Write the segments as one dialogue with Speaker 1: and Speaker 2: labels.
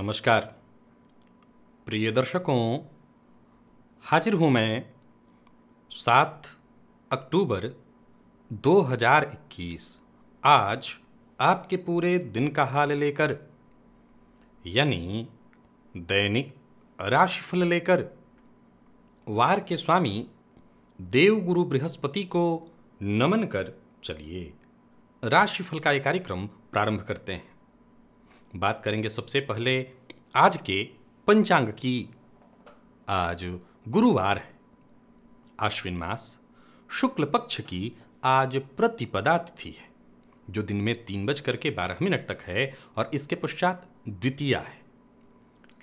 Speaker 1: नमस्कार प्रिय दर्शकों हाजिर हूं मैं सात अक्टूबर 2021 आज आपके पूरे दिन का हाल लेकर यानी दैनिक राशिफल लेकर वार के स्वामी देवगुरु बृहस्पति को नमन कर चलिए राशिफल का ये कार्यक्रम प्रारंभ करते हैं बात करेंगे सबसे पहले आज के पंचांग की आज गुरुवार है आश्विन मास शुक्ल पक्ष की आज प्रतिपदा तिथि है जो दिन में तीन बज करके बारह मिनट तक है और इसके पश्चात द्वितीया है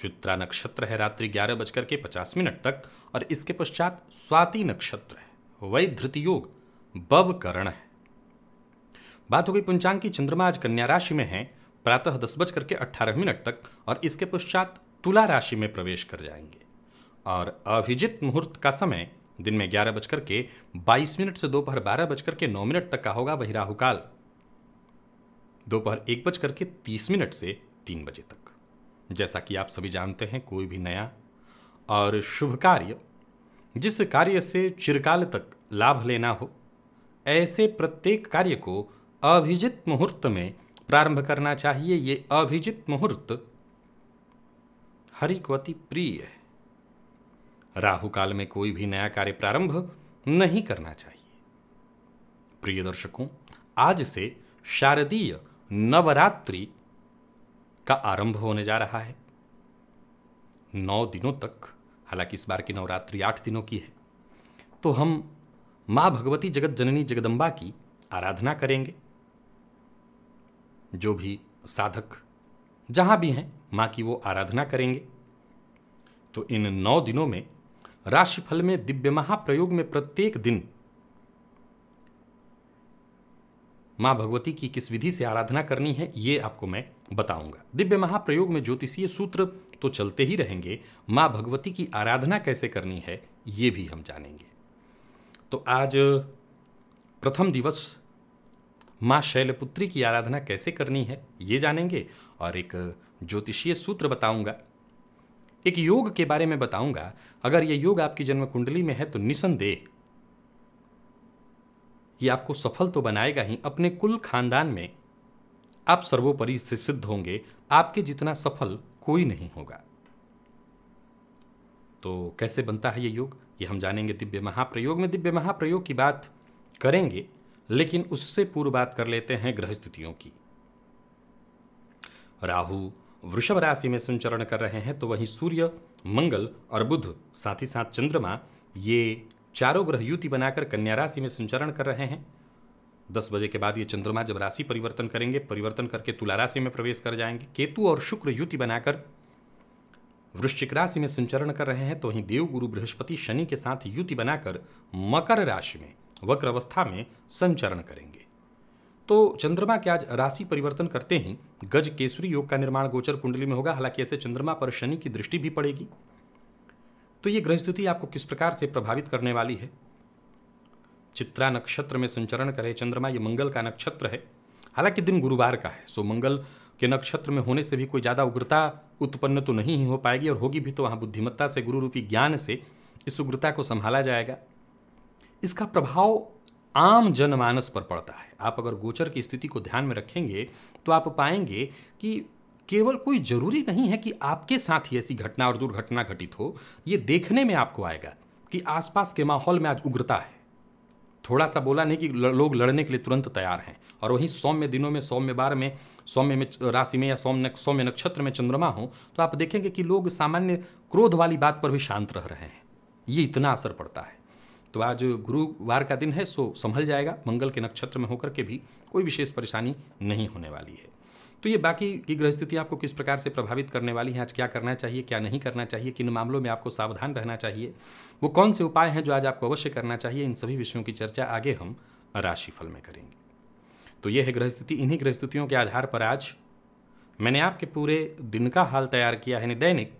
Speaker 1: चित्रा नक्षत्र है रात्रि ग्यारह बजकर के पचास मिनट तक और इसके पश्चात स्वाति नक्षत्र है वही धृत योग करण है बात हो गई पंचांग की चंद्रमा आज कन्या राशि में है प्रातः दस बज करके अट्ठारह मिनट तक और इसके पश्चात तुला राशि में प्रवेश कर जाएंगे और अभिजित मुहूर्त का समय दिन में ग्यारह बजकर के बाईस मिनट से दोपहर बारह बजकर के नौ मिनट तक का होगा वही राहुकाल दोपहर एक बजकर के तीस मिनट से तीन बजे तक जैसा कि आप सभी जानते हैं कोई भी नया और शुभ कार्य जिस कार्य से चिरकाल तक लाभ लेना हो ऐसे प्रत्येक कार्य को अभिजित मुहूर्त में प्रारंभ करना चाहिए ये अभिजित मुहूर्त हरि को अति प्रिय है राहु काल में कोई भी नया कार्य प्रारंभ नहीं करना चाहिए प्रिय दर्शकों आज से शारदीय नवरात्रि का आरंभ होने जा रहा है नौ दिनों तक हालांकि इस बार की नवरात्रि आठ दिनों की है तो हम माँ भगवती जगत जननी जगदम्बा की आराधना करेंगे जो भी साधक जहाँ भी हैं माँ की वो आराधना करेंगे तो इन नौ दिनों में राशिफल में दिव्य महाप्रयोग में प्रत्येक दिन माँ भगवती की किस विधि से आराधना करनी है ये आपको मैं बताऊंगा दिव्य महाप्रयोग में ज्योतिषीय सूत्र तो चलते ही रहेंगे माँ भगवती की आराधना कैसे करनी है ये भी हम जानेंगे तो आज प्रथम दिवस माँ शैलपुत्री की आराधना कैसे करनी है ये जानेंगे और एक ज्योतिषीय सूत्र बताऊंगा एक योग के बारे में बताऊंगा अगर ये योग आपकी जन्म कुंडली में है तो निसंदेह ये आपको सफल तो बनाएगा ही अपने कुल खानदान में आप सर्वोपरि से सिद्ध होंगे आपके जितना सफल कोई नहीं होगा तो कैसे बनता है ये योग ये हम जानेंगे दिव्य महाप्रयोग में दिव्य महाप्रयोग की बात करेंगे लेकिन उससे पूर्व बात कर लेते हैं ग्रह स्थितियों की राहु वृषभ राशि में संचरण कर रहे हैं तो वहीं सूर्य मंगल और बुध साथ ही साथ चंद्रमा ये चारों ग्रह युति बनाकर कन्या राशि में संचरण कर रहे हैं दस बजे के बाद ये चंद्रमा जब राशि परिवर्तन करेंगे परिवर्तन करके तुला राशि में प्रवेश कर जाएंगे केतु और शुक्र युति बनाकर वृश्चिक राशि में संचरण कर रहे हैं तो वहीं देवगुरु बृहस्पति शनि के साथ युति बनाकर मकर राशि में वक्र अवस्था में संचरण करेंगे तो चंद्रमा के आज राशि परिवर्तन करते ही गज केसरी योग का निर्माण गोचर कुंडली में होगा हालांकि ऐसे चंद्रमा पर शनि की दृष्टि भी पड़ेगी तो ये ग्रह स्थिति आपको किस प्रकार से प्रभावित करने वाली है चित्रा नक्षत्र में संचरण करे चंद्रमा ये मंगल का नक्षत्र है हालांकि दिन गुरुवार का है सो मंगल के नक्षत्र में होने से भी कोई ज़्यादा उग्रता उत्पन्न तो नहीं हो पाएगी और होगी भी तो वहाँ बुद्धिमत्ता से गुरु रूपी ज्ञान से इस उग्रता को संभाला जाएगा इसका प्रभाव आम जनमानस पर पड़ता है आप अगर गोचर की स्थिति को ध्यान में रखेंगे तो आप पाएंगे कि केवल कोई जरूरी नहीं है कि आपके साथ ही ऐसी घटना और दुर्घटना घटित हो ये देखने में आपको आएगा कि आसपास के माहौल में आज उग्रता है थोड़ा सा बोला नहीं कि लोग लड़ने के लिए तुरंत तैयार हैं और वहीं सौम्य दिनों में सौम्य बार में सौम्य में राशि में या सौम्य सौम्य नक्षत्र में चंद्रमा हो तो आप देखेंगे कि लोग सामान्य क्रोध वाली बात पर भी शांत रह रहे हैं ये इतना असर पड़ता है तो आज गुरुवार का दिन है सो संभल जाएगा मंगल के नक्षत्र में होकर के भी कोई विशेष परेशानी नहीं होने वाली है तो ये बाकी की ग्रह स्थिति आपको किस प्रकार से प्रभावित करने वाली है आज क्या करना चाहिए क्या नहीं करना चाहिए किन मामलों में आपको सावधान रहना चाहिए वो कौन से उपाय हैं जो आज आपको अवश्य करना चाहिए इन सभी विषयों की चर्चा आगे हम राशिफल में करेंगे तो ये है ग्रह स्थिति इन्हीं ग्रह स्थितियों के आधार पर आज मैंने आपके पूरे दिन का हाल तैयार किया है दैनिक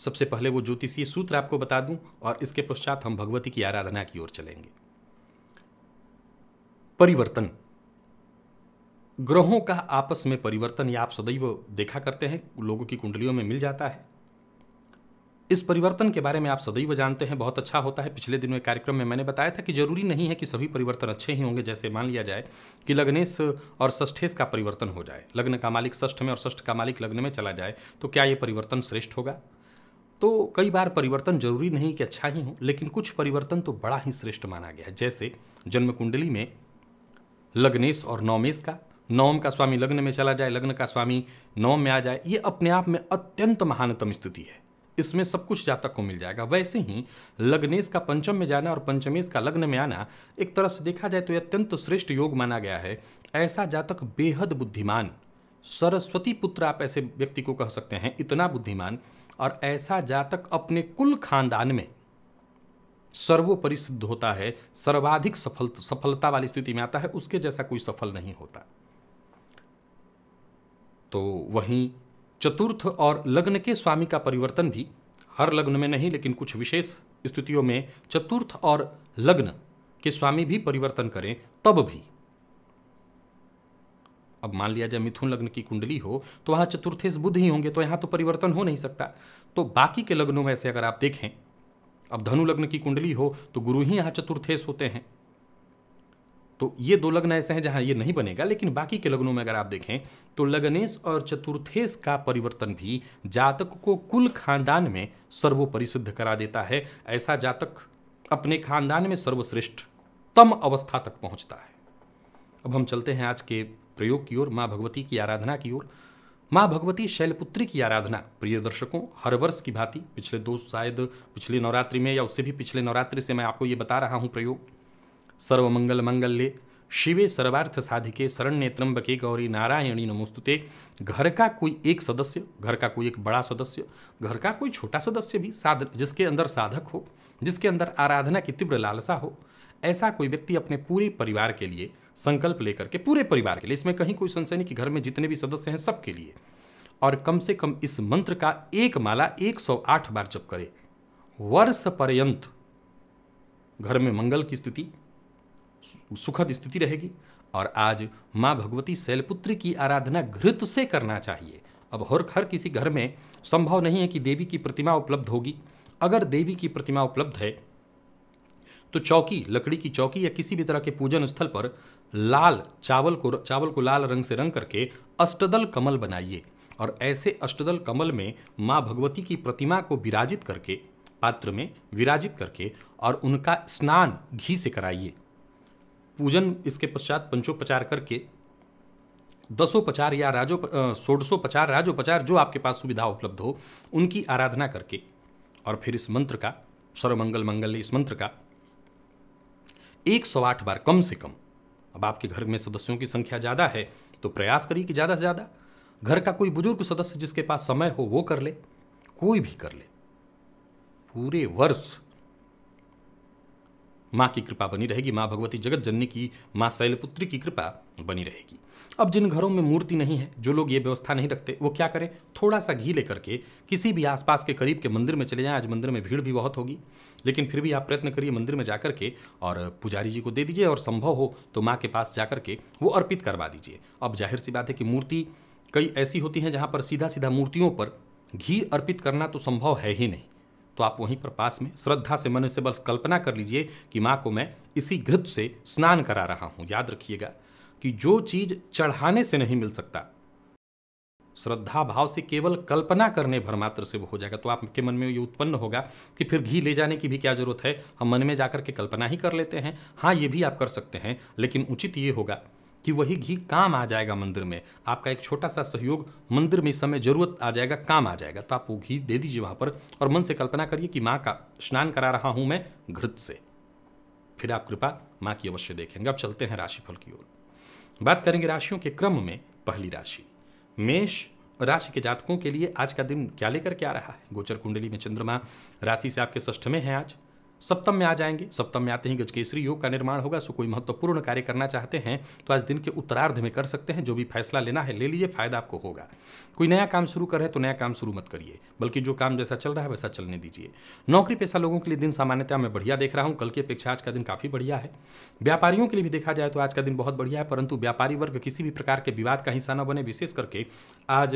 Speaker 1: सबसे पहले वो ज्योतिषीय सूत्र आपको बता दूं और इसके पश्चात हम भगवती की आराधना की ओर चलेंगे परिवर्तन ग्रहों का आपस में परिवर्तन या आप सदैव देखा करते हैं लोगों की कुंडलियों में मिल जाता है इस परिवर्तन के बारे में आप सदैव जानते हैं बहुत अच्छा होता है पिछले दिन में कार्यक्रम में मैंने बताया था कि जरूरी नहीं है कि सभी परिवर्तन अच्छे ही होंगे जैसे मान लिया जाए कि लग्नेश और षष्ठेश का परिवर्तन हो जाए लग्न का मालिक षष्ठ में और षष्ठ का मालिक लग्न में चला जाए तो क्या ये परिवर्तन श्रेष्ठ होगा तो कई बार परिवर्तन जरूरी नहीं कि अच्छा ही हो लेकिन कुछ परिवर्तन तो बड़ा ही श्रेष्ठ माना गया है जैसे जन्म कुंडली में लग्नेश और नवमेश का नवम का स्वामी लग्न में चला जाए लग्न का स्वामी नवम में आ जाए ये अपने आप में अत्यंत महानतम स्थिति है इसमें सब कुछ जातक को मिल जाएगा वैसे ही लग्नेश का पंचम में जाना और पंचमेश का लग्न में आना एक तरह से देखा जाए तो अत्यंत श्रेष्ठ योग माना गया है ऐसा जातक बेहद बुद्धिमान सरस्वती पुत्र आप ऐसे व्यक्ति को कह सकते हैं इतना बुद्धिमान और ऐसा जातक अपने कुल खानदान में सर्वोपरि सिद्ध होता है सर्वाधिक सफल सफलता वाली स्थिति में आता है उसके जैसा कोई सफल नहीं होता तो वहीं चतुर्थ और लग्न के स्वामी का परिवर्तन भी हर लग्न में नहीं लेकिन कुछ विशेष स्थितियों में चतुर्थ और लग्न के स्वामी भी परिवर्तन करें तब भी अब मान लिया जाए मिथुन लग्न की कुंडली हो तो वहाँ चतुर्थेश बुद्ध ही होंगे तो यहाँ तो परिवर्तन हो नहीं सकता तो बाकी के लग्नों में ऐसे अगर आप देखें अब धनु लग्न की कुंडली हो तो गुरु ही यहाँ चतुर्थेश होते हैं तो ये दो लग्न ऐसे हैं जहाँ ये नहीं बनेगा लेकिन बाकी के लग्नों में अगर आप देखें तो लग्नेश और चतुर्थेश का परिवर्तन भी जातक को कुल खानदान में सर्वोपरि सिद्ध करा देता है ऐसा जातक अपने खानदान में सर्वश्रेष्ठ तम अवस्था तक पहुँचता है अब हम चलते हैं आज के प्रयोग की ओर माँ भगवती की आराधना की ओर माँ भगवती शैलपुत्री की आराधना प्रिय दर्शकों हर वर्ष की भांति पिछले दो शायद पिछले नवरात्रि में या उससे भी पिछले नवरात्रि से मैं आपको ये बता रहा हूँ प्रयोग सर्वमंगल ले शिवे सर्वार्थ साधिके शरण ने त्र्यंबके गौरी नारायणी नमोस्तुते घर का कोई एक सदस्य घर का कोई एक बड़ा सदस्य घर का कोई छोटा सदस्य भी साध जिसके अंदर साधक हो जिसके अंदर आराधना की तीव्र लालसा हो ऐसा कोई व्यक्ति अपने पूरे परिवार के लिए संकल्प लेकर के पूरे परिवार के लिए इसमें कहीं कोई संशय नहीं कि घर में जितने भी सदस्य हैं सबके लिए और कम से कम इस मंत्र का एक माला 108 बार जप करें वर्ष पर्यंत घर में मंगल की स्थिति सुखद स्थिति रहेगी और आज माँ भगवती शैलपुत्री की आराधना घृत से करना चाहिए अब हर हर किसी घर में संभव नहीं है कि देवी की प्रतिमा उपलब्ध होगी अगर देवी की प्रतिमा उपलब्ध है तो चौकी लकड़ी की चौकी या किसी भी तरह के पूजन स्थल पर लाल चावल को चावल को लाल रंग से रंग करके अष्टदल कमल बनाइए और ऐसे अष्टदल कमल में माँ भगवती की प्रतिमा को विराजित करके पात्र में विराजित करके और उनका स्नान घी से कराइए पूजन इसके पश्चात पंचोपचार करके दसोपचार या राजो षोडशोपचार राजोपचार जो आपके पास सुविधा उपलब्ध हो उनकी आराधना करके और फिर इस मंत्र का सर्वमंगल मंगल इस मंत्र का एक सौ आठ बार कम से कम अब आपके घर में सदस्यों की संख्या ज़्यादा है तो प्रयास करिए कि ज़्यादा से ज़्यादा घर का कोई बुजुर्ग सदस्य जिसके पास समय हो वो कर ले कोई भी कर ले पूरे वर्ष माँ की कृपा बनी रहेगी माँ भगवती जगत जननी की माँ शैलपुत्री की कृपा बनी रहेगी अब जिन घरों में मूर्ति नहीं है जो लोग ये व्यवस्था नहीं रखते वो क्या करें थोड़ा सा घी लेकर के किसी भी आसपास के करीब के मंदिर में चले जाएं आज मंदिर में भीड़ भी बहुत होगी लेकिन फिर भी आप प्रयत्न करिए मंदिर में जाकर के और पुजारी जी को दे दीजिए और संभव हो तो माँ के पास जाकर के वो अर्पित करवा दीजिए अब जाहिर सी बात है कि मूर्ति कई ऐसी होती हैं जहाँ पर सीधा सीधा मूर्तियों पर घी अर्पित करना तो संभव है ही नहीं तो आप वहीं पर पास में श्रद्धा से मन से बस कल्पना कर लीजिए कि माँ को मैं इसी घृत से स्नान करा रहा हूँ याद रखिएगा कि जो चीज चढ़ाने से नहीं मिल सकता श्रद्धा भाव से केवल कल्पना करने भर मात्र से वो हो जाएगा तो आपके मन में ये उत्पन्न होगा कि फिर घी ले जाने की भी क्या ज़रूरत है हम मन में जाकर के कल्पना ही कर लेते हैं हाँ ये भी आप कर सकते हैं लेकिन उचित ये होगा कि वही घी काम आ जाएगा मंदिर में आपका एक छोटा सा सहयोग मंदिर में इस समय ज़रूरत आ जाएगा काम आ जाएगा तो आप वो घी दे दीजिए वहाँ पर और मन से कल्पना करिए कि माँ का स्नान करा रहा हूँ मैं घृत से फिर आप कृपा माँ की अवश्य देखेंगे अब चलते हैं राशिफल की ओर बात करेंगे राशियों के क्रम में पहली राशि मेष राशि के जातकों के लिए आज का दिन क्या लेकर के आ रहा है गोचर कुंडली में चंद्रमा राशि से आपके ष्ठ में है आज सप्तम में आ जाएंगे सप्तम में आते ही गजकेसरी योग का निर्माण होगा सो कोई महत्वपूर्ण कार्य करना चाहते हैं तो आज दिन के उत्तरार्ध में कर सकते हैं जो भी फैसला लेना है ले लीजिए फायदा आपको होगा कोई नया काम शुरू करें तो नया काम शुरू मत करिए बल्कि जो काम जैसा चल रहा है वैसा चलने दीजिए नौकरी पेशा लोगों के लिए दिन सामान्यतः मैं बढ़िया देख रहा हूँ कल की अपेक्षा आज का दिन काफ़ी बढ़िया है व्यापारियों के लिए भी देखा जाए तो आज का दिन बहुत बढ़िया है परंतु व्यापारी वर्ग किसी भी प्रकार के विवाद का हिस्सा न बने विशेष करके आज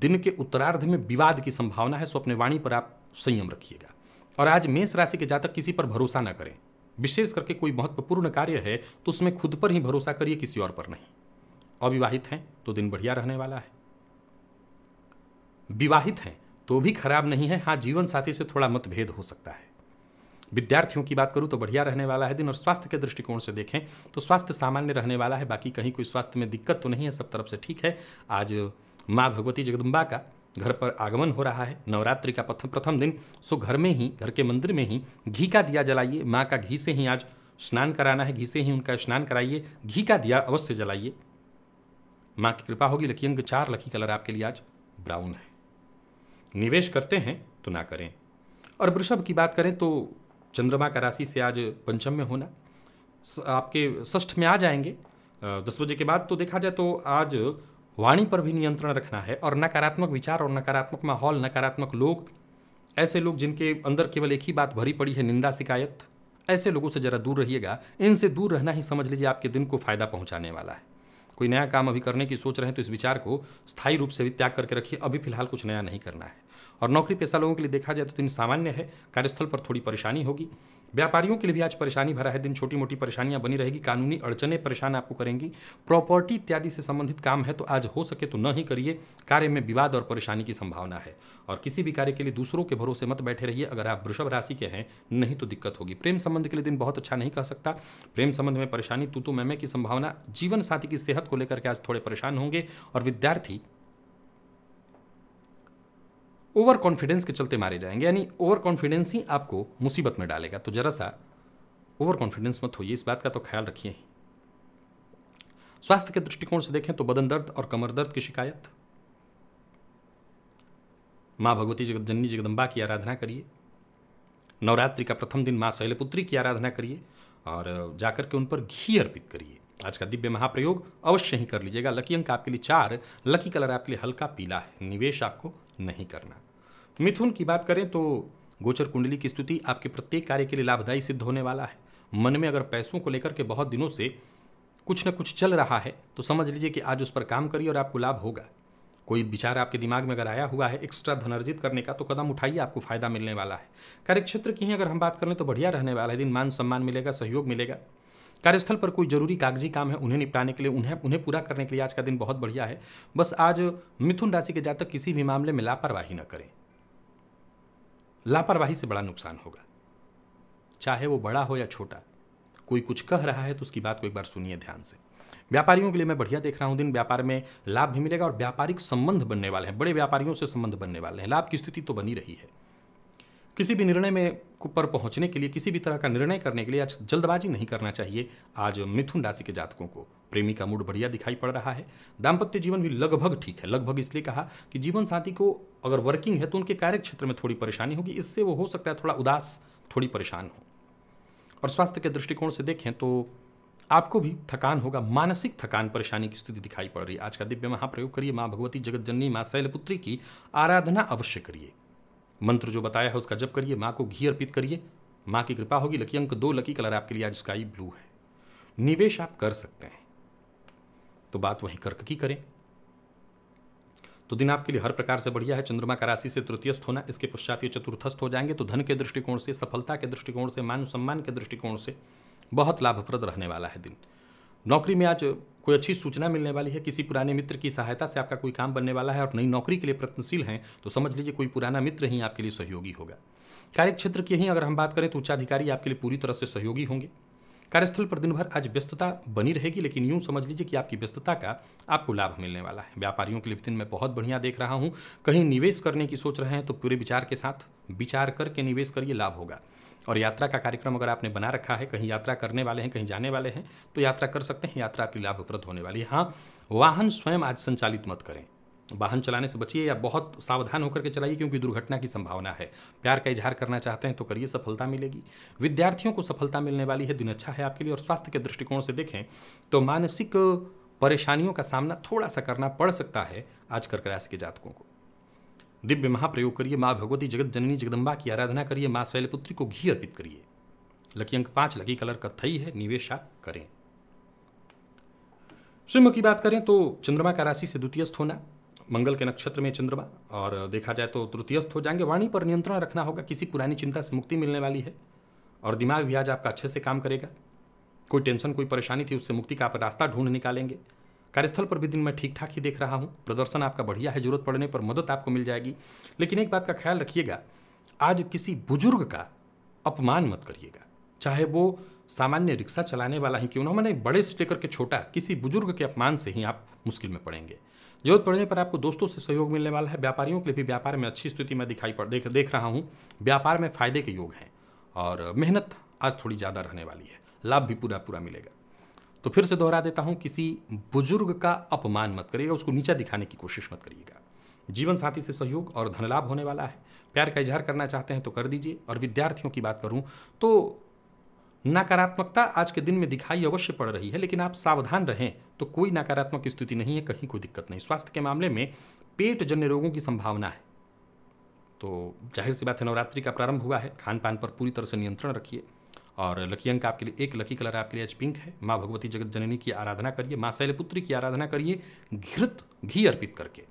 Speaker 1: दिन के उत्तरार्ध में विवाद की संभावना है सो अपने वाणी पर आप संयम रखिएगा और आज मेष राशि के जातक किसी पर भरोसा न करें विशेष करके कोई महत्वपूर्ण कार्य है तो उसमें खुद पर ही भरोसा करिए किसी और पर नहीं अविवाहित हैं तो दिन बढ़िया रहने वाला है विवाहित हैं तो भी खराब नहीं है हाँ जीवन साथी से थोड़ा मतभेद हो सकता है विद्यार्थियों की बात करूँ तो बढ़िया रहने वाला है दिन और स्वास्थ्य के दृष्टिकोण से देखें तो स्वास्थ्य सामान्य रहने वाला है बाकी कहीं कोई स्वास्थ्य में दिक्कत तो नहीं है सब तरफ से ठीक है आज माँ भगवती जगदम्बा का घर पर आगमन हो रहा है नवरात्रि का प्रथम प्रथम दिन सो घर में ही घर के मंदिर में ही घी का दिया जलाइए माँ का घी से ही आज स्नान कराना है घी से ही उनका स्नान कराइए घी का दिया अवश्य जलाइए माँ की कृपा होगी लकी अंग चार लकी कलर आपके लिए आज ब्राउन है निवेश करते हैं तो ना करें और वृषभ की बात करें तो चंद्रमा का राशि से आज पंचम में होना आपके षष्ठ में आ जाएंगे दस बजे के बाद तो देखा जाए तो आज वाणी पर भी नियंत्रण रखना है और नकारात्मक विचार और नकारात्मक माहौल नकारात्मक लोग ऐसे लोग जिनके अंदर केवल एक ही बात भरी पड़ी है निंदा शिकायत ऐसे लोगों से ज़रा दूर रहिएगा इनसे दूर रहना ही समझ लीजिए आपके दिन को फ़ायदा पहुंचाने वाला है कोई नया काम अभी करने की सोच रहे हैं तो इस विचार को स्थायी रूप से भी त्याग करके रखिए अभी फिलहाल कुछ नया नहीं करना है और नौकरी पेशा लोगों के लिए देखा जाए तो दिन सामान्य है कार्यस्थल पर थोड़ी परेशानी होगी व्यापारियों के लिए भी आज परेशानी भरा है दिन छोटी मोटी परेशानियां बनी रहेगी कानूनी अड़चने परेशान आपको करेंगी प्रॉपर्टी इत्यादि से संबंधित काम है तो आज हो सके तो न ही करिए कार्य में विवाद और परेशानी की संभावना है और किसी भी कार्य के लिए दूसरों के भरोसे मत बैठे रहिए अगर आप वृषभ राशि के हैं नहीं तो दिक्कत होगी प्रेम संबंध के लिए दिन बहुत अच्छा नहीं कह सकता प्रेम संबंध में परेशानी तू तो मैमे की संभावना जीवन साथी की सेहत को लेकर के आज थोड़े परेशान होंगे और विद्यार्थी ओवर कॉन्फिडेंस के चलते मारे जाएंगे यानी ओवर कॉन्फिडेंस ही आपको मुसीबत में डालेगा तो ज़रा सा ओवर कॉन्फिडेंस मत होइए इस बात का तो ख्याल रखिए स्वास्थ्य के दृष्टिकोण से देखें तो बदन दर्द और कमर दर्द की शिकायत माँ भगवती जननी जगदम्बा की आराधना करिए नवरात्रि का प्रथम दिन माँ शैलपुत्री की आराधना करिए और जाकर के उन पर घी अर्पित करिए आज का दिव्य महाप्रयोग अवश्य ही कर लीजिएगा लकी अंक आपके लिए चार लकी कलर आपके लिए हल्का पीला है निवेश आपको नहीं करना मिथुन की बात करें तो गोचर कुंडली की स्तुति आपके प्रत्येक कार्य के लिए लाभदायी सिद्ध होने वाला है मन में अगर पैसों को लेकर के बहुत दिनों से कुछ न कुछ चल रहा है तो समझ लीजिए कि आज उस पर काम करिए और आपको लाभ होगा कोई विचार आपके दिमाग में अगर आया हुआ है एक्स्ट्रा धन अर्जित करने का तो कदम उठाइए आपको फायदा मिलने वाला है कार्यक्षेत्र की ही अगर हम बात कर लें तो बढ़िया रहने वाला है दिन मान सम्मान मिलेगा सहयोग मिलेगा कार्यस्थल पर कोई जरूरी कागजी काम है उन्हें निपटाने के लिए उन्हें उन्हें पूरा करने के लिए आज का दिन बहुत बढ़िया है बस आज मिथुन राशि के जातक किसी भी मामले में लापरवाही न करें लापरवाही से बड़ा नुकसान होगा चाहे वो बड़ा हो या छोटा कोई कुछ कह रहा है तो उसकी बात को एक बार सुनिए ध्यान से व्यापारियों के लिए मैं बढ़िया देख रहा हूँ दिन व्यापार में लाभ भी मिलेगा और व्यापारिक संबंध बनने वाले हैं बड़े व्यापारियों से संबंध बनने वाले हैं लाभ की स्थिति तो बनी रही है किसी भी निर्णय में पर पहुंचने के लिए किसी भी तरह का निर्णय करने के लिए आज जल्दबाजी नहीं करना चाहिए आज मिथुन राशि के जातकों को प्रेमी का मूड बढ़िया दिखाई पड़ रहा है दाम्पत्य जीवन भी लगभग ठीक है लगभग इसलिए कहा कि जीवन साथी को अगर वर्किंग है तो उनके कार्य क्षेत्र में थोड़ी परेशानी होगी इससे वो हो सकता है थोड़ा उदास थोड़ी परेशान हो और स्वास्थ्य के दृष्टिकोण से देखें तो आपको भी थकान होगा मानसिक थकान परेशानी की स्थिति दिखाई पड़ रही है आज का दिव्य महाप्रयोग करिए माँ भगवती जगत जननी माँ शैलपुत्री की आराधना अवश्य करिए मंत्र जो बताया है उसका जप करिए माँ को घी अर्पित करिए माँ की कृपा होगी लकी अंक दो लकी कलर आपके लिए आज स्काई ब्लू है निवेश आप कर सकते हैं तो बात वहीं कर्क की करें तो दिन आपके लिए हर प्रकार से बढ़िया है चंद्रमा का राशि से तृतीयस्थ होना इसके पश्चात ये चतुर्थस्थ हो जाएंगे तो धन के दृष्टिकोण से सफलता के दृष्टिकोण से मान सम्मान के दृष्टिकोण से बहुत लाभप्रद रहने वाला है दिन नौकरी में आज कोई अच्छी सूचना मिलने वाली है किसी पुराने मित्र की सहायता से आपका कोई काम बनने वाला है और नई नौकरी के लिए प्रयत्नशील हैं तो समझ लीजिए कोई पुराना मित्र ही आपके लिए सहयोगी होगा कार्यक्षेत्र की ही अगर हम बात करें तो उच्चाधिकारी आपके लिए पूरी तरह से सहयोगी होंगे कार्यस्थल पर दिन भर आज व्यस्तता बनी रहेगी लेकिन यूं समझ लीजिए कि आपकी व्यस्तता का आपको लाभ मिलने वाला है व्यापारियों के लिए दिन मैं बहुत बढ़िया देख रहा हूं कहीं निवेश करने की सोच रहे हैं तो पूरे विचार के साथ विचार करके निवेश करिए लाभ होगा और यात्रा का कार्यक्रम अगर आपने बना रखा है कहीं यात्रा करने वाले हैं कहीं जाने वाले हैं तो यात्रा कर सकते हैं यात्रा आपकी लाभप्रद होने वाली है हाँ वाहन स्वयं आज संचालित मत करें वाहन चलाने से बचिए या बहुत सावधान होकर के चलाइए क्योंकि दुर्घटना की संभावना है प्यार का इजहार करना चाहते हैं तो करिए सफलता मिलेगी विद्यार्थियों को सफलता मिलने वाली है दिन अच्छा है आपके लिए और स्वास्थ्य के दृष्टिकोण से देखें तो मानसिक परेशानियों का सामना थोड़ा सा करना पड़ सकता है आज कर्क राशि के जातकों को दिव्य महाप्रयोग करिए माँ भगवती जगत जननी जगदम्बा की आराधना करिए माँ शैलपुत्री को घी अर्पित करिए लकी अंक पांच लकी कलर का थई है निवेश आप करें सिंह की बात करें तो चंद्रमा का राशि से द्वितीयस्थ होना मंगल के नक्षत्र में चंद्रमा और देखा जाए तो तृतीयस्थ हो जाएंगे वाणी पर नियंत्रण रखना होगा किसी पुरानी चिंता से मुक्ति मिलने वाली है और दिमाग भी आज आपका अच्छे से काम करेगा कोई टेंशन कोई परेशानी थी उससे मुक्ति का आप रास्ता ढूंढ निकालेंगे कार्यस्थल पर भी दिन मैं ठीक ठाक ही देख रहा हूँ प्रदर्शन आपका बढ़िया है जरूरत पड़ने पर मदद आपको मिल जाएगी लेकिन एक बात का ख्याल रखिएगा आज किसी बुजुर्ग का अपमान मत करिएगा चाहे वो सामान्य रिक्शा चलाने वाला ही क्यों ना मैंने बड़े से लेकर के छोटा किसी बुजुर्ग के अपमान से ही आप मुश्किल में पड़ेंगे जरूरत पड़ने पर आपको दोस्तों से सहयोग मिलने वाला है व्यापारियों के लिए भी व्यापार में अच्छी स्थिति में दिखाई पड़ देख देख रहा हूँ व्यापार में फ़ायदे के योग हैं और मेहनत आज थोड़ी ज़्यादा रहने वाली है लाभ भी पूरा पूरा मिलेगा तो फिर से दोहरा देता हूँ किसी बुजुर्ग का अपमान मत करिएगा उसको नीचा दिखाने की कोशिश मत करिएगा जीवन साथी से सहयोग और धनलाभ होने वाला है प्यार का इजहार करना चाहते हैं तो कर दीजिए और विद्यार्थियों की बात करूँ तो नकारात्मकता आज के दिन में दिखाई अवश्य पड़ रही है लेकिन आप सावधान रहें तो कोई नकारात्मक स्थिति नहीं है कहीं कोई दिक्कत नहीं स्वास्थ्य के मामले में पेट जन्य रोगों की संभावना है तो जाहिर सी बात है नवरात्रि का प्रारंभ हुआ है खान पान पर पूरी तरह से नियंत्रण रखिए और लकी अंक आपके लिए एक लकी कलर आपके लिए आज पिंक है माँ भगवती जगत जननी की आराधना करिए माँ शैलपुत्री की आराधना करिए घृत घी अर्पित करके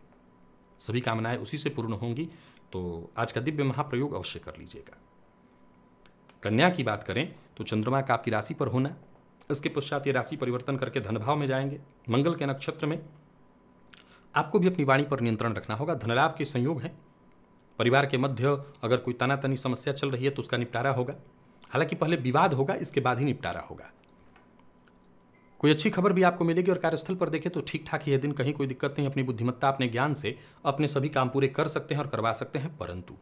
Speaker 1: सभी कामनाएं उसी से पूर्ण होंगी तो आज का दिव्य महाप्रयोग अवश्य कर लीजिएगा कन्या की बात करें तो चंद्रमा का आपकी राशि पर होना इसके पश्चात ये राशि परिवर्तन करके धनभाव में जाएंगे मंगल के नक्षत्र में आपको भी अपनी वाणी पर नियंत्रण रखना होगा धनलाभ के संयोग हैं परिवार के मध्य अगर कोई तनातनी समस्या चल रही है तो उसका निपटारा होगा हालांकि पहले विवाद होगा इसके बाद ही निपटारा होगा कोई अच्छी खबर भी आपको मिलेगी और कार्यस्थल पर देखें तो ठीक ठाक यह दिन कहीं कोई दिक्कत नहीं अपनी बुद्धिमत्ता अपने ज्ञान से अपने सभी काम पूरे कर सकते हैं और करवा सकते हैं परंतु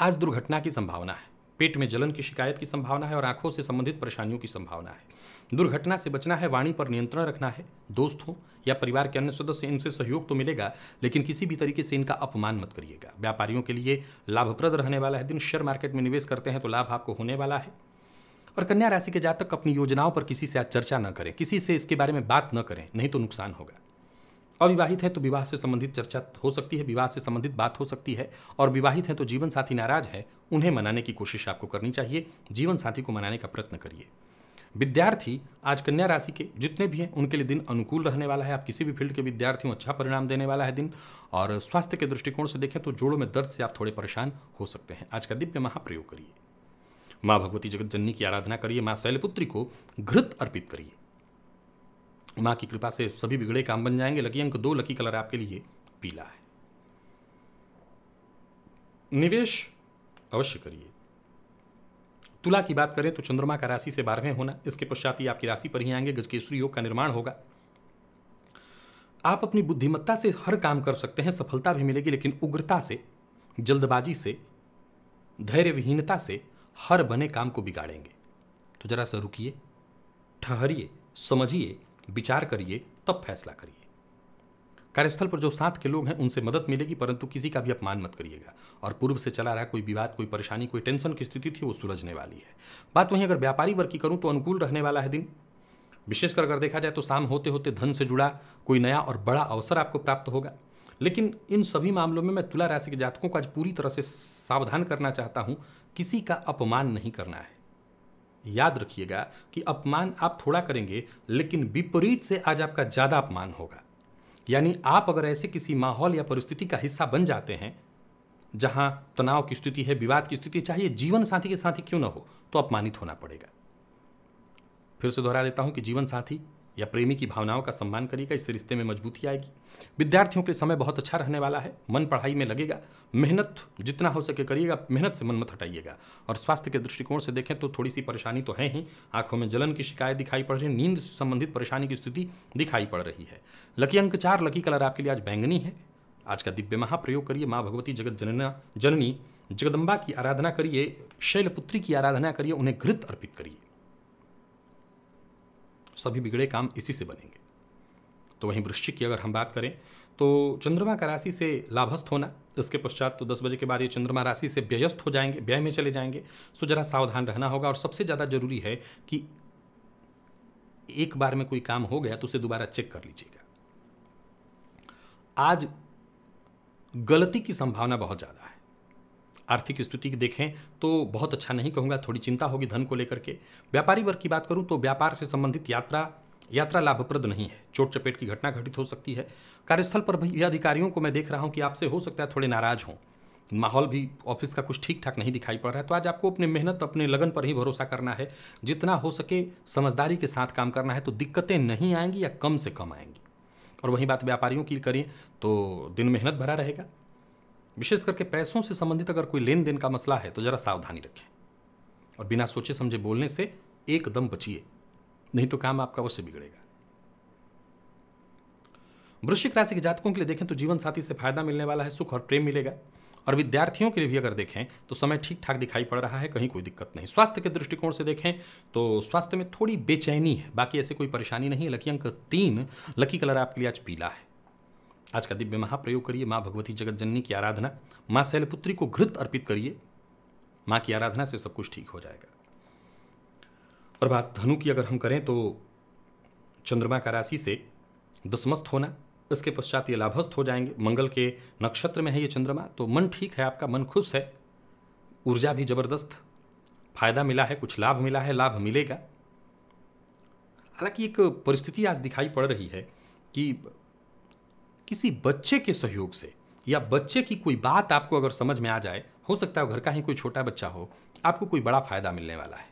Speaker 1: आज दुर्घटना की संभावना है पेट में जलन की शिकायत की संभावना है और आंखों से संबंधित परेशानियों की संभावना है दुर्घटना से बचना है वाणी पर नियंत्रण रखना है दोस्त हो या परिवार के अन्य सदस्य इनसे सहयोग तो मिलेगा लेकिन किसी भी तरीके से इनका अपमान मत करिएगा व्यापारियों के लिए लाभप्रद रहने वाला है दिन शेयर मार्केट में निवेश करते हैं तो लाभ आपको होने वाला है और कन्या राशि के जातक अपनी योजनाओं पर किसी से आज चर्चा न करें किसी से इसके बारे में बात न करें नहीं तो नुकसान होगा अविवाहित है तो विवाह से संबंधित चर्चा हो सकती है विवाह से संबंधित बात हो सकती है और विवाहित है तो जीवन साथी नाराज है उन्हें मनाने की कोशिश आपको करनी चाहिए जीवन साथी को मनाने का प्रयत्न करिए विद्यार्थी आज कन्या राशि के जितने भी हैं उनके लिए दिन अनुकूल रहने वाला है आप किसी भी फील्ड के विद्यार्थी को अच्छा परिणाम देने वाला है दिन और स्वास्थ्य के दृष्टिकोण से देखें तो जोड़ों में दर्द से आप थोड़े परेशान हो सकते हैं आज का दिव्य महाप्रयोग करिए माँ भगवती जगत जननी की आराधना करिए माँ शैलपुत्री को घृत अर्पित करिए माँ की कृपा से सभी बिगड़े काम बन जाएंगे लकी अंक दो लकी कलर आपके लिए पीला है निवेश अवश्य करिए तुला की बात करें तो चंद्रमा का राशि से बारहवें होना इसके पश्चात ही आपकी राशि पर ही आएंगे गजकेश्वरी योग का निर्माण होगा आप अपनी बुद्धिमत्ता से हर काम कर सकते हैं सफलता भी मिलेगी लेकिन उग्रता से जल्दबाजी से धैर्यविहीनता से हर बने काम को बिगाड़ेंगे तो जरा सा रुकिए ठहरिए समझिए विचार करिए तब फैसला करिए कार्यस्थल पर जो साथ के लोग हैं उनसे मदद मिलेगी परंतु किसी का भी अपमान मत करिएगा और पूर्व से चला रहा कोई विवाद कोई परेशानी कोई टेंशन की स्थिति थी वो सुलझने वाली है बात वहीं अगर व्यापारी वर्ग की करूँ तो अनुकूल रहने वाला है दिन विशेषकर अगर देखा जाए तो शाम होते होते धन से जुड़ा कोई नया और बड़ा अवसर आपको प्राप्त होगा लेकिन इन सभी मामलों में मैं तुला राशि के जातकों को आज पूरी तरह से सावधान करना चाहता हूँ किसी का अपमान नहीं करना है याद रखिएगा कि अपमान आप थोड़ा करेंगे लेकिन विपरीत से आज आपका ज़्यादा अपमान होगा यानी आप अगर ऐसे किसी माहौल या परिस्थिति का हिस्सा बन जाते हैं जहाँ तनाव की स्थिति है विवाद की स्थिति चाहिए जीवन साथी के साथी क्यों ना हो तो अपमानित होना पड़ेगा फिर से दोहरा देता हूँ कि जीवन साथी या प्रेमी की भावनाओं का सम्मान करिएगा इससे रिश्ते में मजबूती आएगी विद्यार्थियों के समय बहुत अच्छा रहने वाला है मन पढ़ाई में लगेगा मेहनत जितना हो सके करिएगा मेहनत से मन मत हटाइएगा और स्वास्थ्य के दृष्टिकोण से देखें तो थोड़ी सी परेशानी तो है ही आंखों में जलन की शिकायत दिखाई पड़ रही है नींद से संबंधित परेशानी की स्थिति दिखाई पड़ रही है लकी अंक चार लकी कलर आपके लिए आज बैंगनी है आज का दिव्य महाप्रयोग करिए माँ भगवती जगत जनना जननी जगदम्बा की आराधना करिए शैलपुत्री की आराधना करिए उन्हें घृत अर्पित करिए सभी बिगड़े काम इसी से बनेंगे तो वहीं वृश्चिक की अगर हम बात करें तो चंद्रमा का राशि से लाभस्थ होना इसके पश्चात तो दस बजे के बाद ये चंद्रमा राशि से व्ययस्थ हो जाएंगे व्यय में चले जाएंगे सो जरा सावधान रहना होगा और सबसे ज़्यादा जरूरी है कि एक बार में कोई काम हो गया तो उसे दोबारा चेक कर लीजिएगा आज गलती की संभावना बहुत ज़्यादा है आर्थिक स्थिति देखें तो बहुत अच्छा नहीं कहूँगा थोड़ी चिंता होगी धन को लेकर के व्यापारी वर्ग की बात करूँ तो व्यापार से संबंधित यात्रा यात्रा लाभप्रद नहीं है चोट चपेट की घटना घटित हो सकती है कार्यस्थल पर भी अधिकारियों को मैं देख रहा हूँ कि आपसे हो सकता है थोड़े नाराज हों माहौल भी ऑफिस का कुछ ठीक ठाक नहीं दिखाई पड़ रहा है तो आज आपको अपने मेहनत अपने लगन पर ही भरोसा करना है जितना हो सके समझदारी के साथ काम करना है तो दिक्कतें नहीं आएंगी या कम से कम आएंगी और वही बात व्यापारियों की करें तो दिन मेहनत भरा रहेगा विशेष करके पैसों से संबंधित अगर कोई लेन देन का मसला है तो ज़रा सावधानी रखें और बिना सोचे समझे बोलने से एकदम बचिए नहीं तो काम आपका अवश्य बिगड़ेगा वृश्चिक राशि के जातकों के लिए देखें तो जीवन साथी से फायदा मिलने वाला है सुख और प्रेम मिलेगा और विद्यार्थियों के लिए भी अगर देखें तो समय ठीक ठाक दिखाई पड़ रहा है कहीं कोई दिक्कत नहीं स्वास्थ्य के दृष्टिकोण से देखें तो स्वास्थ्य में थोड़ी बेचैनी है बाकी ऐसे कोई परेशानी नहीं है लकी अंक तीन लकी कलर आपके लिए आज पीला है आज का दिव्य महाप्रयोग करिए माँ भगवती जगत जननी की आराधना माँ शैलपुत्री को घृत अर्पित करिए माँ की आराधना से सब कुछ ठीक हो जाएगा और बात धनु की अगर हम करें तो चंद्रमा का राशि से दुस्मस्त होना इसके पश्चात ये लाभस्थ हो जाएंगे मंगल के नक्षत्र में है ये चंद्रमा तो मन ठीक है आपका मन खुश है ऊर्जा भी जबरदस्त फायदा मिला है कुछ लाभ मिला है लाभ मिलेगा हालांकि एक परिस्थिति आज दिखाई पड़ रही है कि किसी बच्चे के सहयोग से या बच्चे की कोई बात आपको अगर समझ में आ जाए हो सकता है घर का ही कोई छोटा बच्चा हो आपको कोई बड़ा फ़ायदा मिलने वाला है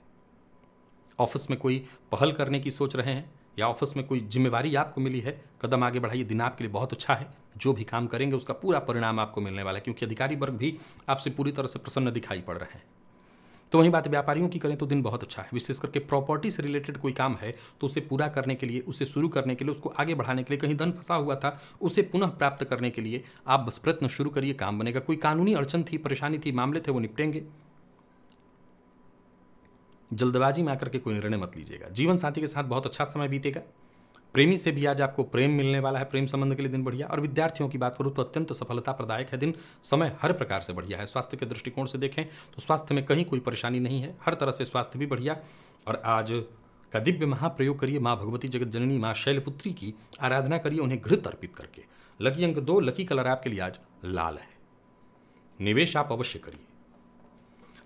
Speaker 1: ऑफिस में कोई पहल करने की सोच रहे हैं या ऑफिस में कोई जिम्मेवारी आपको मिली है कदम आगे बढ़ाइए दिन आपके लिए बहुत अच्छा है जो भी काम करेंगे उसका पूरा परिणाम आपको मिलने वाला है क्योंकि अधिकारी वर्ग भी आपसे पूरी तरह से प्रसन्न दिखाई पड़ रहे हैं तो वहीं बात व्यापारियों की करें तो दिन बहुत अच्छा है विशेष करके प्रॉपर्टी से रिलेटेड कोई काम है तो उसे पूरा करने के लिए उसे शुरू करने के लिए उसको आगे बढ़ाने के लिए कहीं धन फंसा हुआ था उसे पुनः प्राप्त करने के लिए आप बस प्रयत्न शुरू करिए काम बनेगा कोई कानूनी अड़चन थी परेशानी थी मामले थे वो निपटेंगे जल्दबाजी में आकर के कोई निर्णय मत लीजिएगा जीवन साथी के साथ बहुत अच्छा समय बीतेगा प्रेमी से भी आज आपको प्रेम मिलने वाला है प्रेम संबंध के लिए दिन बढ़िया और विद्यार्थियों की बात करूँ तो अत्यंत सफलता प्रदायक है दिन समय हर प्रकार से बढ़िया है स्वास्थ्य के दृष्टिकोण से देखें तो स्वास्थ्य में कहीं कोई परेशानी नहीं है हर तरह से स्वास्थ्य भी बढ़िया और आज का दिव्य महाप्रयोग करिए माँ भगवती जगत जननी माँ शैलपुत्री की आराधना करिए उन्हें घृत अर्पित करके लकी अंक दो लकी कलर आपके लिए आज लाल है निवेश आप अवश्य करिए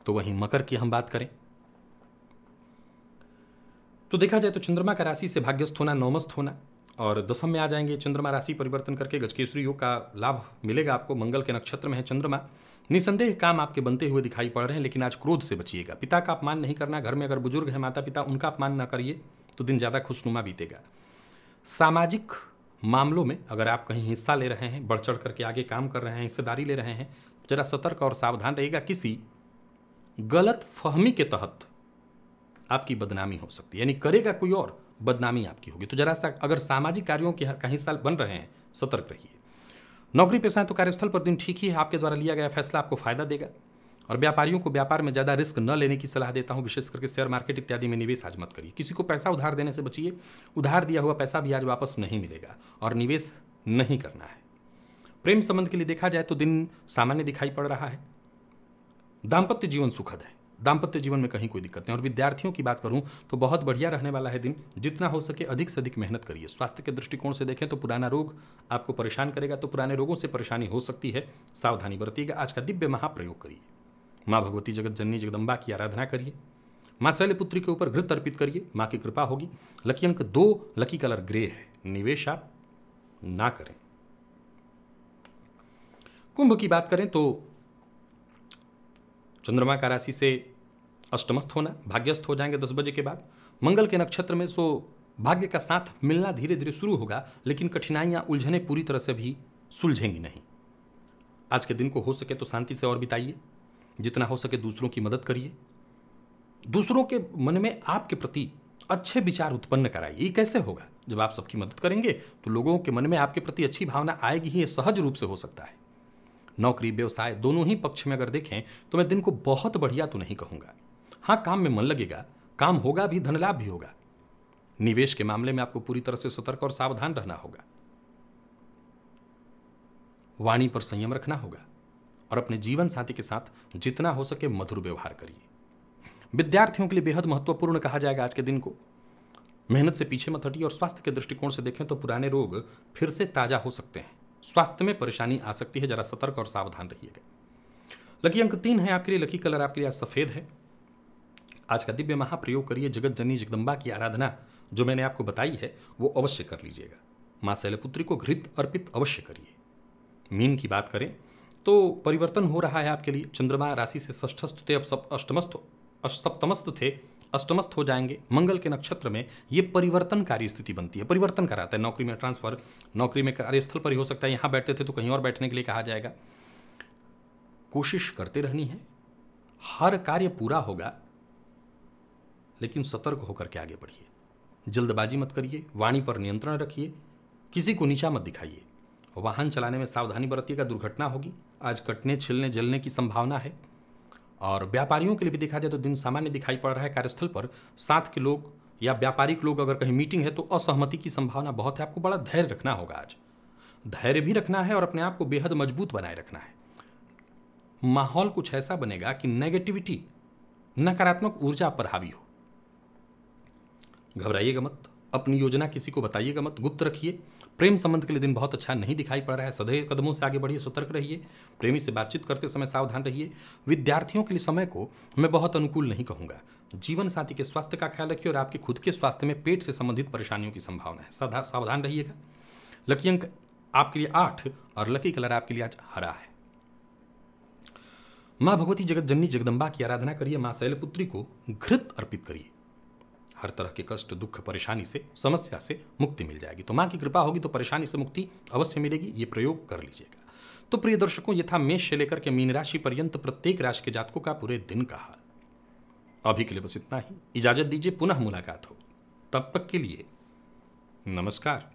Speaker 1: तो वहीं मकर की हम बात करें तो देखा जाए तो चंद्रमा का राशि से भाग्यस्थ होना नवमस्थ होना और दसम में आ जाएंगे चंद्रमा राशि परिवर्तन करके गजकेश्वरी योग का लाभ मिलेगा आपको मंगल के नक्षत्र में है चंद्रमा निसंदेह काम आपके बनते हुए दिखाई पड़ रहे हैं लेकिन आज क्रोध से बचिएगा पिता का अपमान नहीं करना घर में अगर बुजुर्ग हैं माता पिता उनका अपमान ना करिए तो दिन ज़्यादा खुशनुमा बीतेगा सामाजिक मामलों में अगर आप कहीं हिस्सा ले रहे हैं बढ़ चढ़ करके आगे काम कर रहे हैं हिस्सेदारी ले रहे हैं जरा सतर्क और सावधान रहेगा किसी गलत फहमी के तहत आपकी बदनामी हो सकती है यानी करेगा कोई और बदनामी आपकी होगी तो जरा सा अगर सामाजिक कार्यों के कहीं साल बन रहे हैं सतर्क रहिए नौकरी पेशाएं तो कार्यस्थल पर दिन ठीक ही है आपके द्वारा लिया गया फैसला आपको फायदा देगा और व्यापारियों को व्यापार में ज़्यादा रिस्क न लेने की सलाह देता हूँ विशेष करके शेयर मार्केट इत्यादि में निवेश आज मत करिए किसी को पैसा उधार देने से बचिए उधार दिया हुआ पैसा भी आज वापस नहीं मिलेगा और निवेश नहीं करना है प्रेम संबंध के लिए देखा जाए तो दिन सामान्य दिखाई पड़ रहा है दाम्पत्य जीवन सुखद है दाम्पत्य जीवन में कहीं कोई दिक्कत नहीं और विद्यार्थियों की बात करूँ तो बहुत बढ़िया रहने वाला है दिन जितना हो सके अधिक से अधिक मेहनत करिए स्वास्थ्य के दृष्टिकोण से देखें तो पुराना रोग आपको परेशान करेगा तो पुराने रोगों से परेशानी हो सकती है सावधानी बरतिएगा आज का दिव्य महाप्रयोग करिए माँ भगवती जगत जननी जगदम्बा की आराधना करिए माँ शैलपुत्री के ऊपर घृत अर्पित करिए माँ की कृपा होगी लकी अंक दो लकी कलर ग्रे है निवेश आप ना करें कुंभ की बात करें तो चंद्रमा का राशि से अष्टमस्थ होना भाग्यस्थ हो जाएंगे दस बजे के बाद मंगल के नक्षत्र में सो भाग्य का साथ मिलना धीरे धीरे शुरू होगा लेकिन कठिनाइयाँ उलझने पूरी तरह से भी सुलझेंगी नहीं आज के दिन को हो सके तो शांति से और बिताइए जितना हो सके दूसरों की मदद करिए दूसरों के मन में आपके प्रति अच्छे विचार उत्पन्न कराइए ये कैसे होगा जब आप सबकी मदद करेंगे तो लोगों के मन में आपके प्रति अच्छी भावना आएगी ही ये सहज रूप से हो सकता है नौकरी व्यवसाय दोनों ही पक्ष में अगर देखें तो मैं दिन को बहुत बढ़िया तो नहीं कहूँगा हाँ काम में मन लगेगा काम होगा भी धन लाभ भी होगा निवेश के मामले में आपको पूरी तरह से सतर्क और सावधान रहना होगा वाणी पर संयम रखना होगा और अपने जीवन साथी के साथ जितना हो सके मधुर व्यवहार करिए विद्यार्थियों के लिए बेहद महत्वपूर्ण कहा जाएगा आज के दिन को मेहनत से पीछे मत हटिए और स्वास्थ्य के दृष्टिकोण से देखें तो पुराने रोग फिर से ताजा हो सकते हैं स्वास्थ्य में परेशानी आ सकती है जरा सतर्क और सावधान रहिएगा लकी अंक तीन है आपके लिए लकी कलर आपके लिए आज सफ़ेद है आज का दिव्य महाप्रयोग करिए जगत जननी जगदम्बा की आराधना जो मैंने आपको बताई है वो अवश्य कर लीजिएगा माँ शैलपुत्री को घृत अर्पित अवश्य करिए मीन की बात करें तो परिवर्तन हो रहा है आपके लिए चंद्रमा राशि से ष्ठस्थ थे अब सब अष्टमस्थ सप्तमस्थ थे अष्टमस्थ हो जाएंगे मंगल के नक्षत्र में ये परिवर्तनकारी स्थिति बनती है परिवर्तन कराता है नौकरी में ट्रांसफर नौकरी में कार्यस्थल पर ही हो सकता है यहाँ बैठते थे तो कहीं और बैठने के लिए कहा जाएगा कोशिश करते रहनी है हर कार्य पूरा होगा लेकिन सतर्क होकर के आगे बढ़िए जल्दबाजी मत करिए वाणी पर नियंत्रण रखिए किसी को नीचा मत दिखाइए वाहन चलाने में सावधानी बरतिएगा दुर्घटना होगी आज कटने छिलने जलने की संभावना है और व्यापारियों के लिए भी देखा जाए तो दिन सामान्य दिखाई पड़ रहा है कार्यस्थल पर साथ के लोग या व्यापारिक लोग अगर कहीं मीटिंग है तो असहमति की संभावना बहुत है आपको बड़ा धैर्य रखना होगा आज धैर्य भी रखना है और अपने आप को बेहद मजबूत बनाए रखना है माहौल कुछ ऐसा बनेगा कि नेगेटिविटी नकारात्मक ऊर्जा पर हावी हो घबराइएगा मत अपनी योजना किसी को बताइएगा मत गुप्त रखिए प्रेम संबंध के लिए दिन बहुत अच्छा नहीं दिखाई पड़ रहा है सदैव कदमों से आगे बढ़िए सतर्क रहिए प्रेमी से बातचीत करते समय सावधान रहिए विद्यार्थियों के लिए समय को मैं बहुत अनुकूल नहीं कहूँगा जीवन साथी के स्वास्थ्य का ख्याल रखिए और आपके खुद के स्वास्थ्य में पेट से संबंधित परेशानियों की संभावना है सावधान रहिएगा लकी अंक आपके लिए आठ और लकी कलर आपके लिए आज हरा है माँ भगवती जगत जननी जगदम्बा की आराधना करिए माँ शैलपुत्री को घृत अर्पित करिए हर तरह के कष्ट दुख परेशानी से समस्या से मुक्ति मिल जाएगी तो माँ की कृपा होगी तो परेशानी से मुक्ति अवश्य मिलेगी ये प्रयोग कर लीजिएगा तो प्रिय दर्शकों ये था मेष से लेकर के मीन राशि पर्यंत प्रत्येक राशि के जातकों का पूरे दिन का हाल अभी के लिए बस इतना ही इजाजत दीजिए पुनः मुलाकात हो तब तक के लिए नमस्कार